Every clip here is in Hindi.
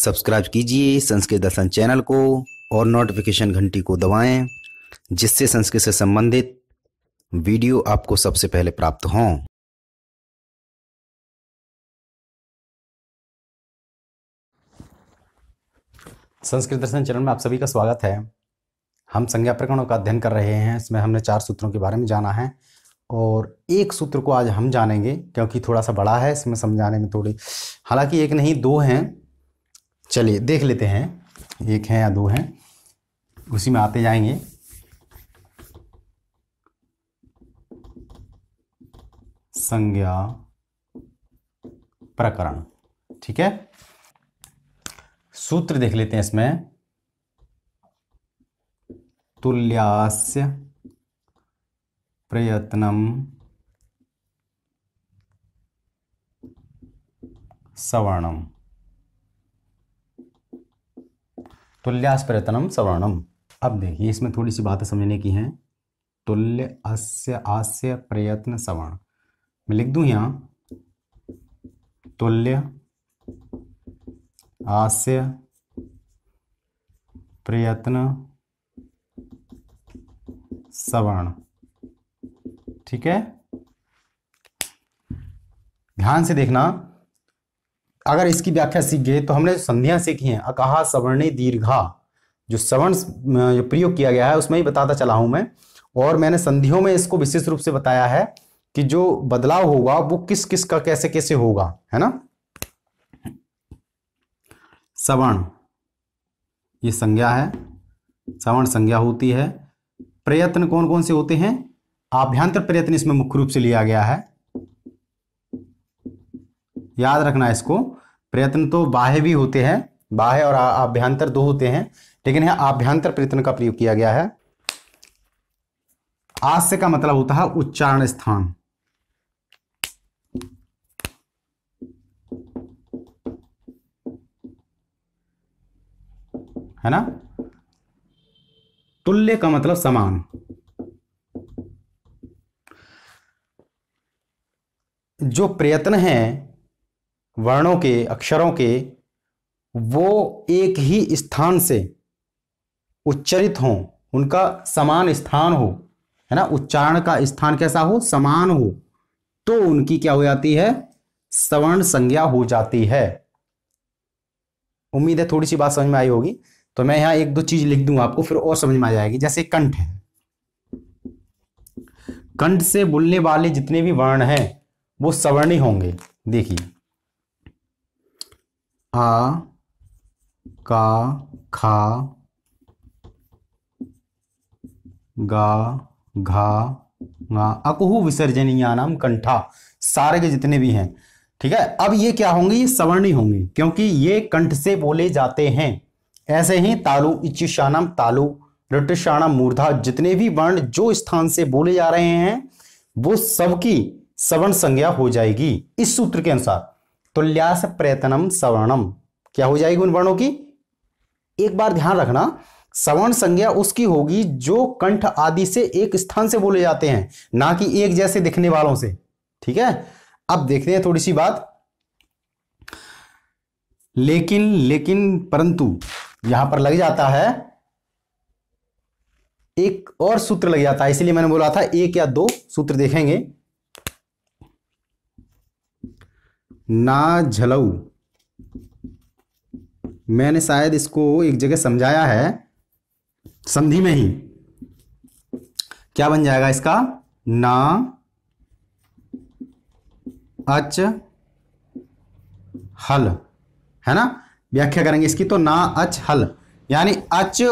सब्सक्राइब कीजिए संस्कृत दर्शन चैनल को और नोटिफिकेशन घंटी को दबाएं जिससे संस्कृत से संबंधित वीडियो आपको सबसे पहले प्राप्त हों संस्कृत दर्शन चैनल में आप सभी का स्वागत है हम संज्ञा प्रकरणों का अध्ययन कर रहे हैं इसमें हमने चार सूत्रों के बारे में जाना है और एक सूत्र को आज हम जानेंगे क्योंकि थोड़ा सा बड़ा है इसमें समझाने में थोड़ी हालांकि एक नहीं दो हैं चलिए देख लेते हैं एक है या दो हैं उसी में आते जाएंगे संज्ञा प्रकरण ठीक है सूत्र देख लेते हैं इसमें तुल्यास्य प्रयत्नम सवर्णम तुल्यास प्रयत्नम सवर्णम अब देखिए इसमें थोड़ी सी बातें समझने की हैं तुल्य अस्य आस्य प्रयत्न सवर्ण मैं लिख दूं यहां तुल्य आस्य प्रयत्न सवर्ण ठीक है ध्यान से देखना अगर इसकी व्याख्या सीख गए तो हमने संध्या सीखी है अकाहा सवर्णे दीर्घा जो सवर्ण जो प्रयोग किया गया है उसमें ही बताता चला हूं मैं और मैंने संधियों में इसको विशेष रूप से बताया है कि जो बदलाव होगा वो किस किस का कैसे कैसे होगा है ना सवर्ण ये संज्ञा है सवर्ण संज्ञा होती है प्रयत्न कौन कौन से होते हैं आभ्यंतर प्रयत्न इसमें मुख्य रूप से लिया गया है याद रखना इसको प्रयत्न तो बाह्य भी होते हैं बाह्य और आभ्यंतर दो होते हैं लेकिन यहां आभ्यंतर प्रयत्न का प्रयोग किया गया है आस्य का मतलब होता है उच्चारण स्थान है ना तुल्य का मतलब समान जो प्रयत्न है वर्णों के अक्षरों के वो एक ही स्थान से उच्चरित हों उनका समान स्थान हो है ना उच्चारण का स्थान कैसा हो समान हो तो उनकी क्या हो जाती है सवर्ण संज्ञा हो जाती है उम्मीद है थोड़ी सी बात समझ में आई होगी तो मैं यहाँ एक दो चीज लिख दूंगा आपको फिर और समझ में आ जाएगी जैसे कंठ है कंठ से बोलने वाले जितने भी वर्ण हैं वो सवर्णी होंगे देखिए आ का खा गा घा गा अकुहु नाम कंठा सारे के जितने भी हैं ठीक है अब ये क्या होंगे ये सवर्णी होंगे क्योंकि ये कंठ से बोले जाते हैं ऐसे ही तालु इच्छानम तालु रटशाणम मूर्धा जितने भी वर्ण जो स्थान से बोले जा रहे हैं वो सबकी सवर्ण संज्ञा हो जाएगी इस सूत्र के अनुसार तुल्यास प्रयत्नम सवर्णम क्या हो जाएगी उन वर्णों की एक बार ध्यान रखना सवर्ण संज्ञा उसकी होगी जो कंठ आदि से एक स्थान से बोले जाते हैं ना कि एक जैसे दिखने वालों से ठीक है अब देखते हैं थोड़ी सी बात लेकिन लेकिन परंतु यहां पर लग जाता है एक और सूत्र लग जाता है इसलिए मैंने बोला था एक या दो सूत्र देखेंगे ना झलऊ मैंने शायद इसको एक जगह समझाया है संधि में ही क्या बन जाएगा इसका ना अच हल है ना व्याख्या करेंगे इसकी तो ना अच हल यानी अच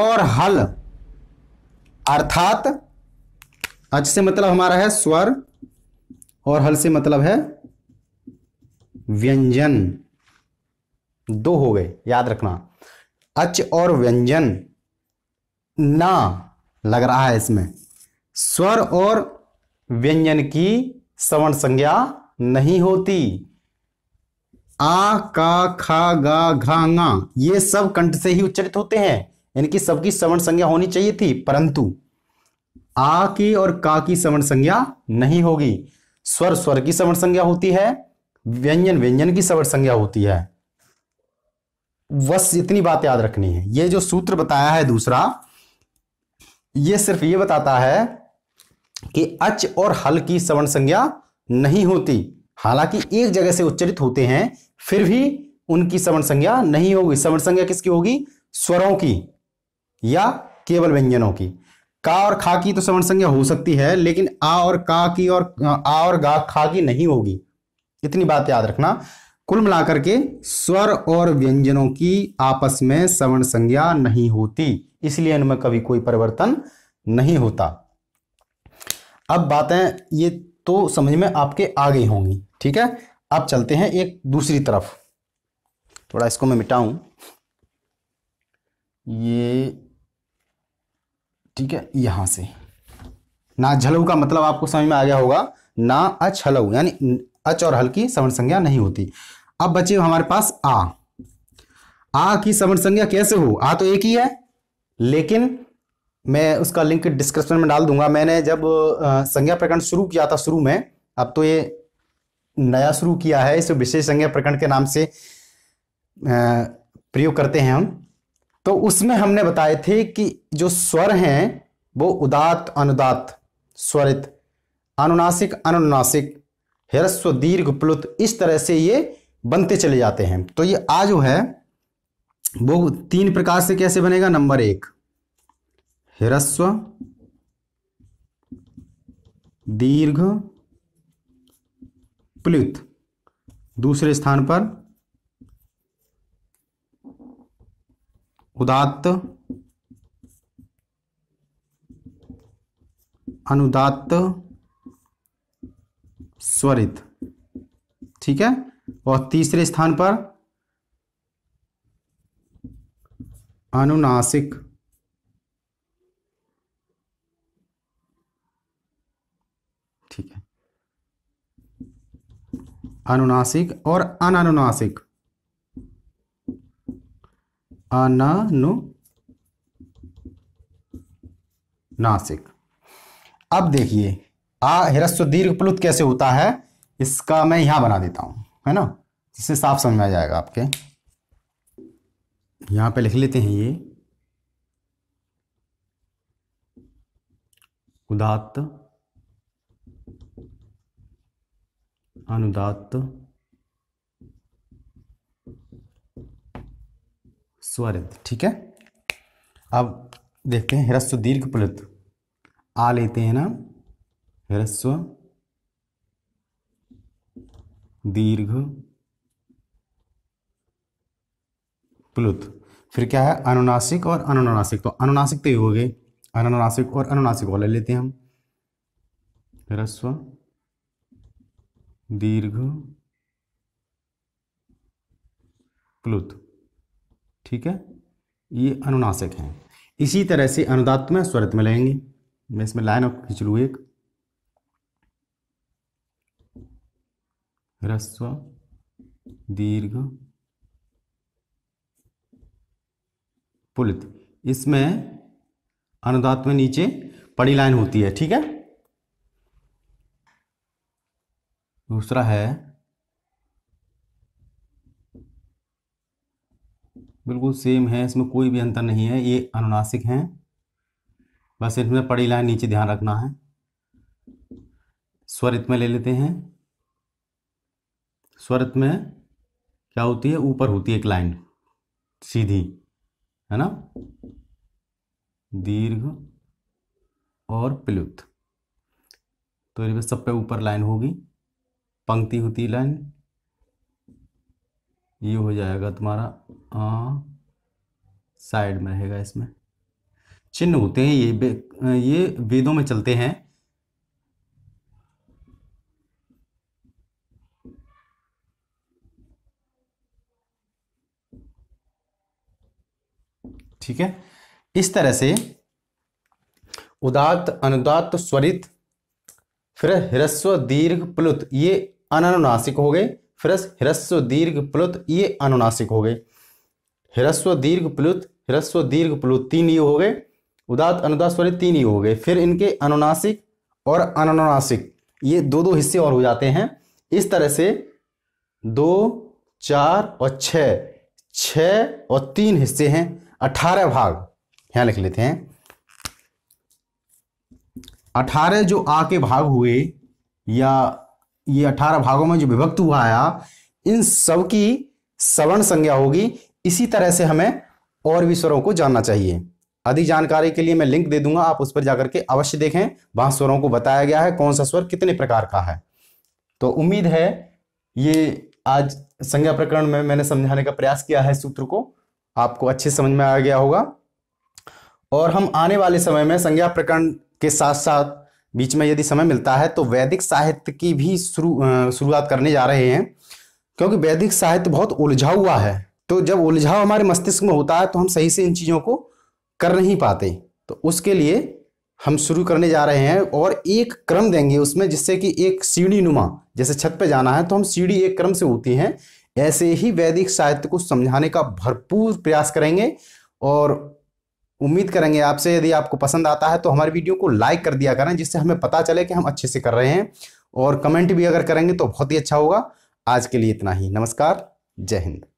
और हल अर्थात अच से मतलब हमारा है स्वर और हल से मतलब है व्यंजन दो हो गए याद रखना अच और व्यंजन ना लग रहा है इसमें स्वर और व्यंजन की सवर्ण संज्ञा नहीं होती आ का खा गा घा गा ये सब कंठ से ही उच्चरित होते हैं इनकी सबकी सवर्ण संज्ञा होनी चाहिए थी परंतु आ की और का की सवर्ण संज्ञा नहीं होगी स्वर स्वर की सवर्ण संज्ञा होती है व्यंजन व्यंजन की सवर संज्ञा होती है बस इतनी बात याद रखनी है ये जो सूत्र बताया है दूसरा ये सिर्फ ये बताता है कि अच और हल की सवर्ण संज्ञा नहीं होती हालांकि एक जगह से उच्चरित होते हैं फिर भी उनकी सवर्ण संज्ञा नहीं होगी सवर्ण संज्ञा किसकी होगी स्वरों की या केवल व्यंजनों की का और खा की तो सवर्ण संज्ञा हो सकती है लेकिन आ और का की और आ और गा खा की नहीं होगी इतनी बात याद रखना कुल मिलाकर के स्वर और व्यंजनों की आपस में सवर्ण संज्ञा नहीं होती इसलिए इनमें कभी कोई परिवर्तन नहीं होता अब बातें ये तो समझ में आपके आगे होंगी ठीक है अब चलते हैं एक दूसरी तरफ थोड़ा इसको मैं मिटाऊं ये ठीक है यहां से ना झलऊ का मतलब आपको समझ में आ गया होगा ना अछलऊ यानी अच और हल की सवर्ण संज्ञा नहीं होती अब बचे हमारे पास आ आ की सवर्ण संज्ञा कैसे हो आ तो एक ही है लेकिन मैं उसका लिंक डिस्क्रिप्शन में डाल दूंगा मैंने जब संज्ञा प्रकरण शुरू किया था शुरू में अब तो ये नया शुरू किया है इसे विशेष संज्ञा प्रकरण के नाम से प्रयोग करते हैं हम तो उसमें हमने बताए थे कि जो स्वर हैं वो उदात अनुदात स्वरित अनुनासिक अनुनासिक ह्रस्व दीर्घ प्लुत इस तरह से ये बनते चले जाते हैं तो ये आ जो है वो तीन प्रकार से कैसे बनेगा नंबर एक ह्रस्व दीर्घ प्लुत दूसरे स्थान पर उदात्त अनुदात्त स्वरित ठीक है और तीसरे स्थान पर अनुनासिक ठीक है अनुनासिक और अनानुनासिक अनानुनासिक अब देखिए आ हिरस्व दीर्घ प्लुत कैसे होता है इसका मैं यहां बना देता हूं है ना जिससे साफ समझ में आ जाएगा आपके यहां पे लिख लेते हैं ये उदात अनुदात स्वरित ठीक है अब देखते हैं ह्रस्व दीर्घ प्लुत आ लेते हैं ना ह्रस्व दीर्घ प्लुत फिर क्या है अनुनासिक और अनुनासिक तो अनुनासिक तो ये हो गए अनुनासिक और अनुनासिक वाले लेते हैं हम ह्रस्व दीर्घ प्लुत ठीक है ये अनुनासिक हैं इसी तरह से अनुदात में स्वरत में लेंगे मैं इसमें लाइन ऑफ खिंच एक ह्रस्व दीर्घ पुलित इसमें अनुदात में नीचे पड़ी लाइन होती है ठीक है दूसरा है बिल्कुल सेम है इसमें कोई भी अंतर नहीं है ये अनुनासिक हैं बस इसमें पड़ी लाइन नीचे ध्यान रखना है स्वरित में ले लेते हैं स्वरत में क्या होती है ऊपर होती है एक लाइन सीधी है ना दीर्घ और प्लुत तो ये सब पे ऊपर लाइन होगी पंक्ति होती लाइन ये हो जाएगा तुम्हारा आ, साइड में रहेगा इसमें चिन्ह होते हैं ये ये वेदों में चलते हैं ठीक है इस तरह से उदात अनुदात स्वरित फिर ह्रस्व दीर्घ प्लुत ये अनुनासिक हो गए फिर ह्रस्व दीर्घ प्लुत ये अनुनासिक हो गए ह्रस्व दीर्घ प्लुत ह्रस्व दीर्घ प्लुत तीन ये हो गए उदात अनुदात स्वरित तीन ये हो गए फिर इनके अनुनासिक और अनुनासिक ये दो दो हिस्से और हो जाते हैं इस तरह से दो चार और छ छ और तीन हिस्से हैं अठारह भाग यहां लिख लेते हैं अठारह जो आ के भाग हुए या ये अठारह भागों में जो विभक्त हुआ आया इन सब की सवर्ण संज्ञा होगी इसी तरह से हमें और भी स्वरों को जानना चाहिए अधिक जानकारी के लिए मैं लिंक दे दूंगा आप उस पर जाकर के अवश्य देखें वहां स्वरों को बताया गया है कौन सा स्वर कितने प्रकार का है तो उम्मीद है ये आज संज्ञा प्रकरण में मैंने समझाने का प्रयास किया है सूत्र को आपको अच्छे समझ में आ गया होगा और हम आने वाले समय में संज्ञा प्रकरण के साथ साथ बीच में यदि समय मिलता है तो वैदिक साहित्य की भी शुरू शुरुआत करने जा रहे हैं क्योंकि वैदिक साहित्य बहुत उलझा हुआ है तो जब उलझाव हमारे मस्तिष्क में होता है तो हम सही से इन चीज़ों को कर नहीं पाते तो उसके लिए हम शुरू करने जा रहे हैं और एक क्रम देंगे उसमें जिससे कि एक सीढ़ी नुमा जैसे छत पे जाना है तो हम सीढ़ी एक क्रम से होती हैं ऐसे ही वैदिक साहित्य को समझाने का भरपूर प्रयास करेंगे और उम्मीद करेंगे आपसे यदि आपको पसंद आता है तो हमारे वीडियो को लाइक कर दिया करें जिससे हमें पता चले कि हम अच्छे से कर रहे हैं और कमेंट भी अगर करेंगे तो बहुत ही अच्छा होगा आज के लिए इतना ही नमस्कार जय हिंद